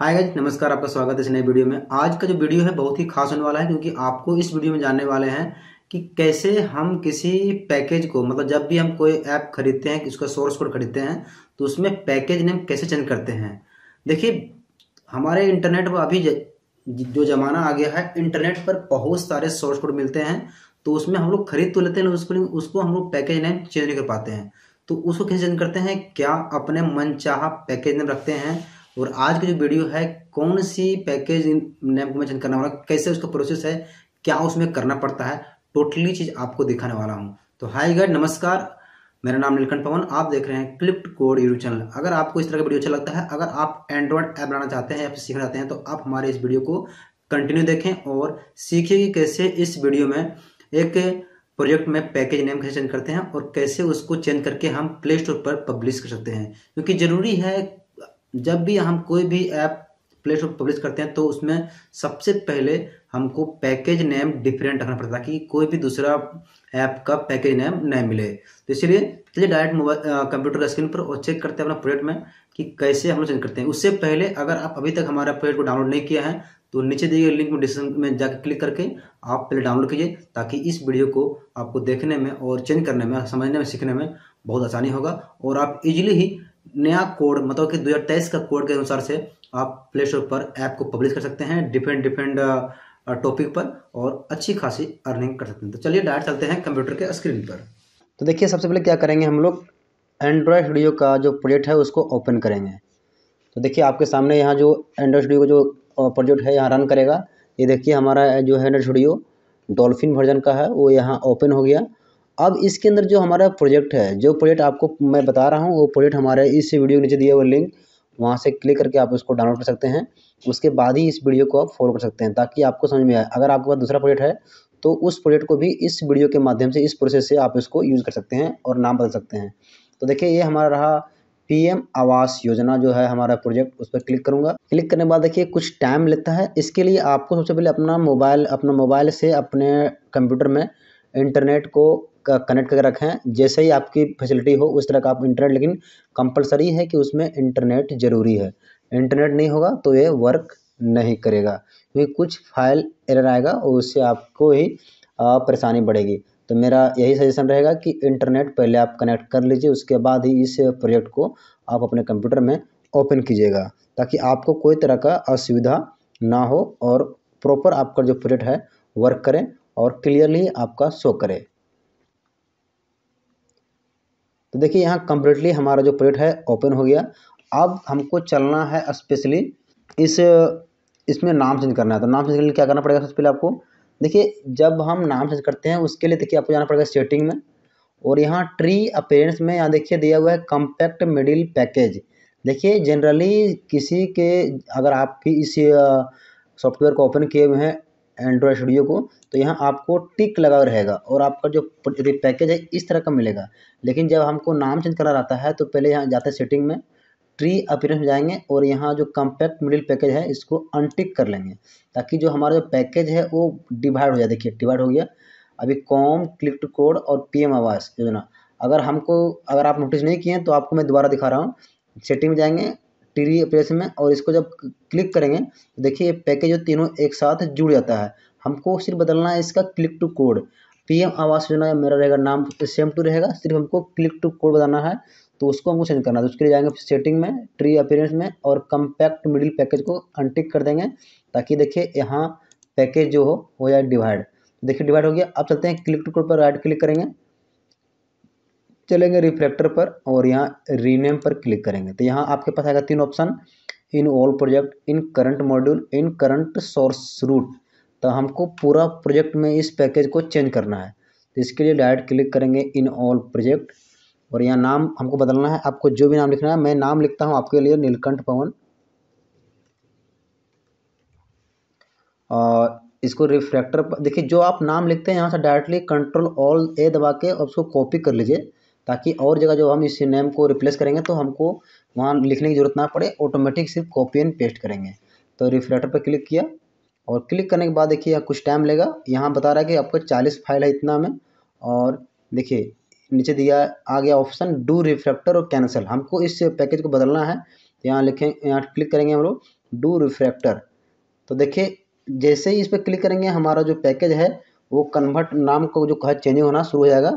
hi guys नमस्कार आपका स्वागत है इस नए वीडियो में आज का जो वीडियो है बहुत ही खास होने वाला है क्योंकि आपको इस वीडियो में जानने वाले हैं कि कैसे हम किसी पैकेज को मतलब जब भी हम कोई ऐप खरीदते हैं उसका सोर्स कोड खरीदते हैं तो उसमें पैकेज नेम कैसे चेंज करते हैं देखिए हमारे इंटरनेट पर अभी जो ज़माना आ गया है इंटरनेट पर बहुत सारे सोर्स कोड मिलते हैं तो उसमें हम लोग खरीद तो लेते हैं उसको उसको हम लोग पैकेज नेम चेंज नहीं कर पाते हैं तो उसको कैसे चेंज करते हैं क्या अपने मनचाहा पैकेज नेम रखते हैं और आज की जो वीडियो है कौन सी पैकेज नेम को करने वाला कैसे उसका प्रोसेस है क्या उसमें करना पड़ता है टोटली चीज़ आपको दिखाने वाला हूँ तो हाय गाइड नमस्कार मेरा नाम नीलकंठ पवन आप देख रहे हैं क्लिप्ट कोड यूट्यूब चैनल अगर आपको इस तरह का वीडियो अच्छा लगता है अगर आप एंड्रॉइड ऐप बनाना चाहते हैं या फिर सीखना चाहते हैं तो आप हमारे इस वीडियो को कंटिन्यू देखें और सीखिए कि कैसे इस वीडियो में एक प्रोजेक्ट में पैकेज नेम कैसे चेंज करते हैं और कैसे उसको चेंज करके हम प्ले स्टोर पर पब्लिश कर सकते हैं क्योंकि ज़रूरी है जब भी हम कोई भी ऐप प्ले स्टोर पब्लिश करते हैं तो उसमें सबसे पहले हमको पैकेज नेम डिफरेंट रखना पड़ता है ताकि कोई भी दूसरा ऐप का पैकेज नेम नहीं मिले तो इसलिए चलिए डायरेक्ट मोबाइल कंप्यूटर स्क्रीन पर और चेक करते हैं अपना प्रोजेक्ट में कि कैसे हम लोग चेंज करते हैं उससे पहले अगर आप अभी तक हमारा प्रोजेक्ट को डाउनलोड नहीं किया है तो नीचे दिए गए लिंक में डिस्क्रिप्शन में जाकर क्लिक करके आप पहले डाउनलोड कीजिए ताकि इस वीडियो को आपको देखने में और चेंज करने में समझने में सीखने में बहुत आसानी होगा और आप इजीली ही नया कोड मतलब कि 2023 का कोड के अनुसार से आप प्ले स्टोर पर ऐप को पब्लिश कर सकते हैं डिफरेंट डिफरेंट टॉपिक पर और अच्छी खासी अर्निंग कर सकते हैं तो चलिए डायरेक्ट चलते हैं कंप्यूटर के स्क्रीन पर तो देखिए सबसे पहले क्या करेंगे हम लोग एंड्रॉयड स्टूडियो का जो प्रोजेक्ट है उसको ओपन करेंगे तो देखिए आपके सामने यहाँ जो एंड्रॉयड स्टूडियो का जो प्रोजेक्ट uh, है यहाँ रन करेगा ये देखिए हमारा जो है एंड्रॉयड स्टूडियो डॉल्फिन वर्जन का है वो यहाँ ओपन हो गया अब इसके अंदर जो हमारा प्रोजेक्ट है जो प्रोजेक्ट आपको मैं बता रहा हूँ वो प्रोजेक्ट हमारे इस वीडियो के नीचे दिया हुआ लिंक वहाँ से क्लिक करके आप उसको डाउनलोड कर सकते हैं उसके बाद ही इस वीडियो को आप फॉलो कर सकते हैं ताकि आपको समझ में आए अगर आपके पास दूसरा प्रोजेक्ट है तो उस प्रोजेक्ट को भी इस वीडियो के माध्यम से इस प्रोसेस से आप इसको यूज़ कर सकते हैं और नाम बदल सकते हैं तो देखिए ये हमारा रहा पीएम आवास योजना जो है हमारा प्रोजेक्ट उस पर क्लिक करूँगा क्लिक करने के बाद देखिए कुछ टाइम लेता है इसके लिए आपको सबसे पहले अपना मोबाइल अपना मोबाइल से अपने कंप्यूटर में इंटरनेट को का कनेक्ट करके रखें जैसे ही आपकी फैसिलिटी हो उस तरह का आप इंटरनेट लेकिन कंपलसरी है कि उसमें इंटरनेट ज़रूरी है इंटरनेट नहीं होगा तो ये वर्क नहीं करेगा क्योंकि कुछ फाइल एरर आएगा और उससे आपको ही परेशानी बढ़ेगी तो मेरा यही सजेशन रहेगा कि इंटरनेट पहले आप कनेक्ट कर लीजिए उसके बाद ही इस प्रोजेक्ट को आप अपने कंप्यूटर में ओपन कीजिएगा ताकि आपको कोई तरह का असुविधा ना हो और प्रॉपर आपका जो प्रोजेक्ट है वर्क करें और क्लियरली आपका शो करे तो देखिए यहाँ कम्प्लीटली हमारा जो प्लेट है ओपन हो गया अब हमको चलना है स्पेशली इस इसमें नाम चेंज करना है तो नाम चेंज करने के लिए क्या करना पड़ेगा सबसे पहले आपको देखिए जब हम नाम चेंज करते हैं उसके लिए देखिए आपको जाना पड़ेगा सेटिंग में और यहाँ ट्री अपेयरेंस में यहाँ देखिए दिया हुआ है कम्पैक्ट मिडिल पैकेज देखिए जनरली किसी के अगर आप भी इस सॉफ्टवेयर को ओपन किए हुए हैं एंड्रॉयड स्टूडियो को तो यहाँ आपको टिक लगा रहेगा और आपका जो पैकेज है इस तरह का मिलेगा लेकिन जब हमको नाम चेंज करा रहता है तो पहले यहाँ जाते सेटिंग में ट्री अपीरेंस में जाएंगे और यहाँ जो कम्पैक्ट मिडिल पैकेज है इसको अनटिक कर लेंगे ताकि जो हमारा जो पैकेज है वो डिवाइड हो जाए देखिए डिवाइड हो गया अभी कॉम क्लिक टू कोड और पीएम आवास योजना अगर हमको अगर आप नोटिस नहीं किए हैं तो आपको मैं दोबारा दिखा रहा हूँ सेटिंग में जाएंगे ट्री प्रेस में और इसको जब क्लिक करेंगे तो देखिए ये पैकेज तीनों एक साथ जुड़ जाता है हमको सिर्फ बदलना है इसका click to code P M Awas Yojana मेरा रहेगा नाम सेम टू रहेगा सिर्फ हमको क्लिक टू कोड बताना है तो उसको हमको चेंज करना है तो उसके लिए जाएंगे सेटिंग में ट्री अपेयरेंस में और कम्पैक्ट मिडिल पैकेज को अनटिक कर देंगे ताकि देखिए यहाँ पैकेज जो हो वो जाए डिवाइड देखिए डिवाइड हो गया अब चलते हैं क्लिक टू कोड पर राइट क्लिक करेंगे चलेंगे रिफ्लेक्टर पर और यहाँ रीनेम पर क्लिक करेंगे तो यहाँ आपके पास आएगा तीन option in all project in current module in current source root तो हमको पूरा प्रोजेक्ट में इस पैकेज को चेंज करना है तो इसके लिए डायरेक्ट क्लिक करेंगे इन ऑल प्रोजेक्ट और यहाँ नाम हमको बदलना है आपको जो भी नाम लिखना है मैं नाम लिखता हूँ आपके लिए नीलकंठ पवन और इसको रिफ्रैक्टर पर देखिए जो आप नाम लिखते हैं यहाँ से डायरेक्टली कंट्रोल ऑल ए दबा के उसको कॉपी कर लीजिए ताकि और जगह जो हम इस नेम को रिप्लेस करेंगे तो हमको वहाँ लिखने की ज़रूरत ना पड़े ऑटोमेटिक सिर्फ कॉपी एंड पेस्ट करेंगे तो रिफ्रेटर पर क्लिक किया और क्लिक करने के बाद देखिए कुछ टाइम लेगा यहाँ बता रहा है कि आपका चालीस फाइल है इतना में और देखिए नीचे दिया आ गया ऑप्शन डू रिफ्रैक्टर और कैंसिल हमको इस पैकेज को बदलना है तो यहाँ लिखें यहाँ क्लिक करेंगे हम लोग डू रिफ्रैक्टर तो देखिए जैसे ही इस पर क्लिक करेंगे हमारा जो पैकेज है वो कन्वर्ट नाम को जो कहा चेंजिंग होना शुरू हो जाएगा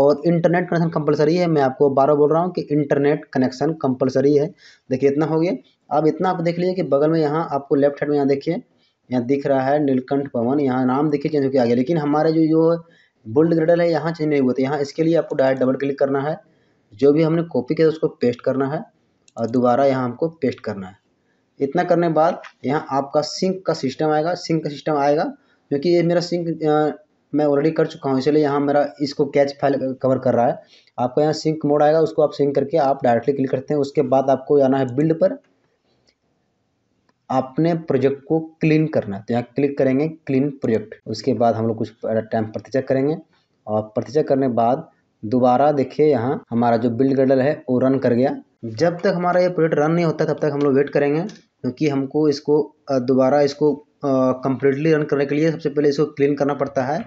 और इंटरनेट कनेक्शन कंपलसरी है मैं आपको बार बार बोल रहा हूँ कि इंटरनेट कनेक्शन कंपलसरी है देखिए इतना हो गया अब इतना आप देख लीजिए कि बगल में यहाँ आपको लेफ्ट हैंड में यहाँ देखिए यहाँ दिख रहा है नीलकंठ पवन यहाँ नाम देखिए चेंज होकर आ गया लेकिन हमारे जो जो बोल्ड ग्रेडल है यहाँ चेंज नहीं हुआ था तो यहाँ इसके लिए आपको डायरेक्ट डबल क्लिक करना है जो भी हमने कॉपी किया उसको पेस्ट करना है और दोबारा यहाँ हमको पेस्ट करना है इतना करने बाद यहाँ आपका सिंक का सिस्टम आएगा सिंक का सिस्टम आएगा क्योंकि ये मेरा सिंक मैं ऑलरेडी कर चुका हूँ इसलिए यहाँ मेरा इसको कैच फाइल कवर कर रहा है आपको यहाँ सिंक मोड आएगा उसको आप सिंक करके आप डायरेक्टली क्लिक करते हैं उसके बाद आपको आना है बिल्ड पर आपने प्रोजेक्ट को क्लीन करना है तो यहाँ क्लिक करेंगे क्लीन प्रोजेक्ट उसके बाद हम लोग कुछ टाइम प्रतीक्षा करेंगे और प्रतीक्षा करने बाद दोबारा देखिए यहाँ हमारा जो बिल्ड गर्डल है वो रन कर गया जब तक हमारा ये प्रोजेक्ट रन नहीं होता तब तक हम लोग वेट करेंगे क्योंकि हमको इसको दोबारा इसको कम्प्लीटली रन करने के लिए सबसे पहले इसको क्लीन करना पड़ता है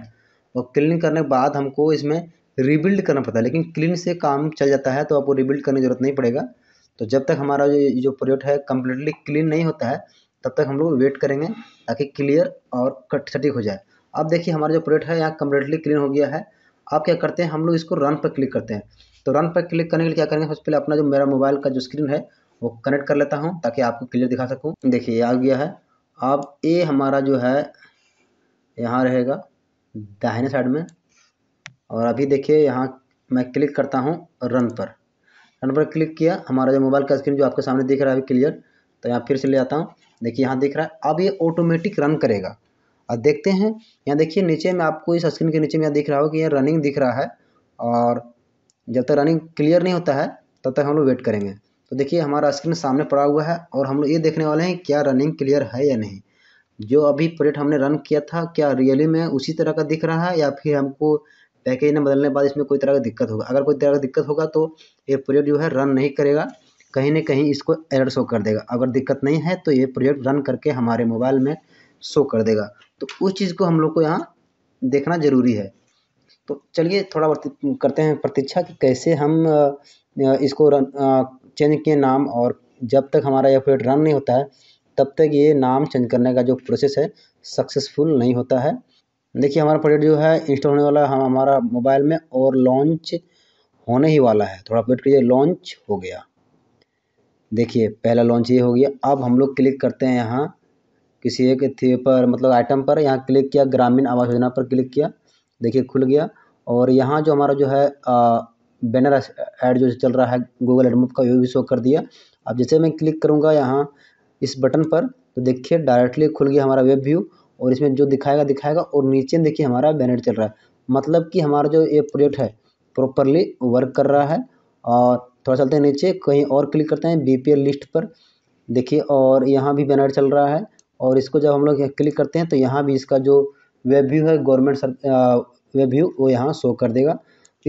और क्लीन करने के बाद हमको इसमें रिबिल्ड करना पड़ता है लेकिन क्लीन से काम चल जाता है तो आपको रिबिल्ड करने की जरूरत नहीं पड़ेगा तो जब तक हमारा जो जो प्रोजेक्ट है कम्प्लीटली क्लीन नहीं होता है तब तक हम लोग वेट करेंगे ताकि क्लियर और कट सटीक हो जाए अब देखिए हमारा जो प्रोजेक्ट है यहाँ कम्प्लीटली क्लीन हो गया है अब क्या करते हैं हम लोग इसको रन पर क्लिक करते हैं तो रन पर क्लिक करने के लिए क्या करेंगे सबसे पहले अपना जो मेरा मोबाइल का जो स्क्रीन है वो कनेक्ट कर लेता हूँ ताकि आपको क्लियर दिखा सकूँ देखिए आ गया है अब ए हमारा जो है यहाँ रहेगा दाहिने साइड में और अभी देखिए यहाँ मैं क्लिक करता हूँ रन पर रन पर क्लिक किया हमारा जो मोबाइल का स्क्रीन जो आपके सामने दिख रहा है अभी क्लियर तो यहाँ फिर से ले आता हूँ देखिए यहाँ दिख रहा है अब ये ऑटोमेटिक रन करेगा और देखते हैं यहाँ देखिए नीचे में आपको इस स्क्रीन के नीचे में यहाँ दिख रहा हो कि यह रनिंग दिख रहा है और जब तक रनिंग क्लियर नहीं होता है तब तक हम लोग वेट करेंगे तो देखिए हमारा स्क्रीन सामने पड़ा हुआ है और हम लोग ये देखने वाले हैं क्या रनिंग क्लियर है या नहीं जो अभी परेड हमने रन किया था क्या रियली में उसी तरह का दिख रहा है या फिर हमको पैकेज ने बदलने के बाद इसमें कोई तरह का दिक्कत होगा अगर कोई तरह का दिक्कत होगा तो ये प्रोजेक्ट जो है रन नहीं करेगा कहीं ना कहीं इसको एरर शो कर देगा अगर दिक्कत नहीं है तो ये प्रोजेक्ट रन करके हमारे मोबाइल में शो कर देगा तो उस चीज़ को हम लोग को यहाँ देखना ज़रूरी है तो चलिए थोड़ा करते हैं प्रतीक्षा कि कैसे हम इसको रन चेंज किए नाम और जब तक हमारा यह पेड रन नहीं होता है तब तक ये नाम चेंज करने का जो प्रोसेस है सक्सेसफुल नहीं होता है देखिए हमारा प्रोडक्ट जो है इंस्टॉल होने वाला है हम हमारा मोबाइल में और लॉन्च होने ही वाला है थोड़ा अपडेट कीजिए लॉन्च हो गया देखिए पहला लॉन्च ये हो गया अब हम लोग क्लिक करते हैं यहाँ किसी एक थे पर मतलब आइटम पर यहाँ क्लिक किया ग्रामीण आवास योजना पर क्लिक किया देखिए खुल गया और यहाँ जो हमारा जो है बैनर ऐड जो चल रहा है गूगल एडमोप का वो भी शो कर दिया अब जैसे मैं क्लिक करूँगा यहाँ इस बटन पर तो देखिए डायरेक्टली खुल गया हमारा वेब व्यू और इसमें जो दिखाएगा दिखाएगा और नीचे देखिए हमारा बैनर चल रहा है मतलब कि हमारा जो ये प्रोजेक्ट है प्रॉपरली वर्क कर रहा है और थोड़ा चलते हैं नीचे कहीं और क्लिक करते हैं बी लिस्ट पर देखिए और यहाँ भी बैनर चल रहा है और इसको जब हम लोग क्लिक करते हैं तो यहाँ भी इसका जो वेब व्यू है गवर्नमेंट सर वेब व्यू वो यहाँ शो कर देगा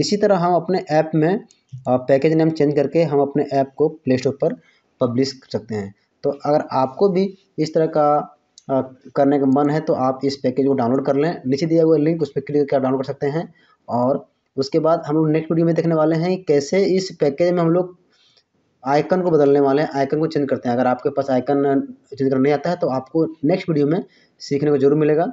इसी तरह हम अपने ऐप में पैकेज नेम चेंज करके हम अपने ऐप को प्ले स्टोर पर पब्लिश कर सकते हैं तो अगर आपको भी इस तरह का आ, करने का मन है तो आप इस पैकेज को डाउनलोड कर लें नीचे दिया हुआ लिंक उस पर क्लिक आप डाउनलोड कर सकते हैं और उसके बाद हम लोग नेक्स्ट वीडियो में देखने वाले हैं कैसे इस पैकेज में हम लोग आइकन को बदलने वाले हैं आइकन को चेंज करते हैं अगर आपके पास आइकन चेंज करना नहीं आता है तो आपको नेक्स्ट वीडियो में सीखने को जरूर मिलेगा